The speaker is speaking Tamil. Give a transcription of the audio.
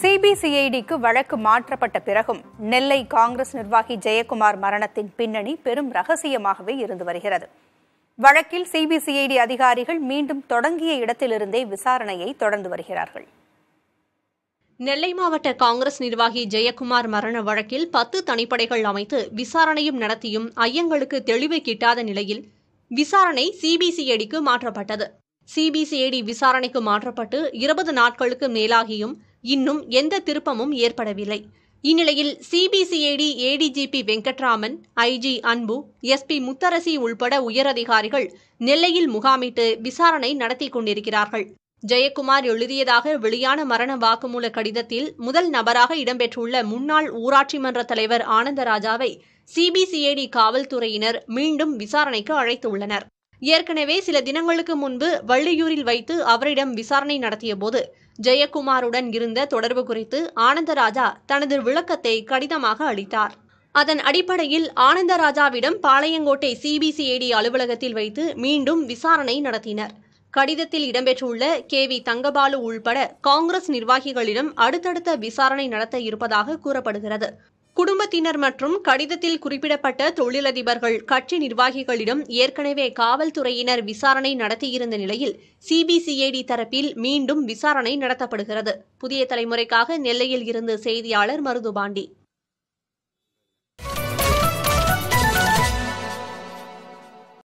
சிபிசிஐடிக்கு வழக்கு மாற்றப்பட்ட பிறகும் நெல்லை காங்கிரஸ் நிர்வாகி ஜெயக்குமார் மரணத்தின் பின்னணி பெரும் ரகசியமாகவே இருந்து வருகிறது வழக்கில் சிபிசிஐடி அதிகாரிகள் மீண்டும் தொடங்கிய இடத்திலிருந்தே விசாரணையை தொடர்ந்து வருகிறார்கள் நெல்லை மாவட்ட காங்கிரஸ் நிர்வாகி ஜெயக்குமார் மரண வழக்கில் பத்து தனிப்படைகள் அமைத்து விசாரணையும் நடத்தியும் ஐயங்களுக்கு தெளிவு கிட்டாத நிலையில் விசாரணை சிபிசிஐடிக்கு மாற்றப்பட்டது சிபிசிஐடி விசாரணைக்கு மாற்றப்பட்டு இருபது நாட்களுக்கு மேலாகியும் இன்னும் எந்த திருப்பமும் ஏற்படவில்லை இந்நிலையில் CBCID ADGP Venkatraman IG Anbu SP Mutharasi உள்பட உயரதிகாரிகள் நெல்லையில் முகாமிட்டு விசாரணை நடத்தி கொண்டிருக்கிறார்கள் ஜெயக்குமார் எழுதியதாக வெளியான மரண வாக்குமூல கடிதத்தில் முதல் நபராக இடம்பெற்றுள்ள முன்னாள் ஊராட்சி மன்ற தலைவர் ஆனந்தராஜாவை சிபிசிஐடி காவல்துறையினர் மீண்டும் விசாரணைக்கு அழைத்துள்ளனர் ஏற்கனவே சில தினங்களுக்கு முன்பு வள்ளியூரில் வைத்து அவரிடம் விசாரணை நடத்திய போது ஜெயக்குமாருடன் இருந்த தொடர்பு குறித்து ஆனந்தராஜா தனது விளக்கத்தை கடிதமாக அளித்தார் அதன் அடிப்படையில் ஆனந்தராஜாவிடம் பாளையங்கோட்டை சிபிசிஐடி அலுவலகத்தில் வைத்து மீண்டும் விசாரணை நடத்தினர் கடிதத்தில் இடம்பெற்றுள்ள கே வி தங்கபாலு உள்பட காங்கிரஸ் நிர்வாகிகளிடம் அடுத்தடுத்த விசாரணை நடத்த இருப்பதாக கூறப்படுகிறது குடும்பத்தினர் மற்றும் கடிதத்தில் குறிப்பிடப்பட்ட தொழிலதிபர்கள் கட்சி நிர்வாகிகளிடம் ஏற்கனவே காவல்துறையினர் விசாரணை நடத்தியிருந்த நிலையில் சிபிசிஐடி தரப்பில் மீண்டும் விசாரணை நடத்தப்படுகிறது புதிய தலைமுறைக்காக நெல்லையில் இருந்து செய்தியாளர் மருதுபாண்டி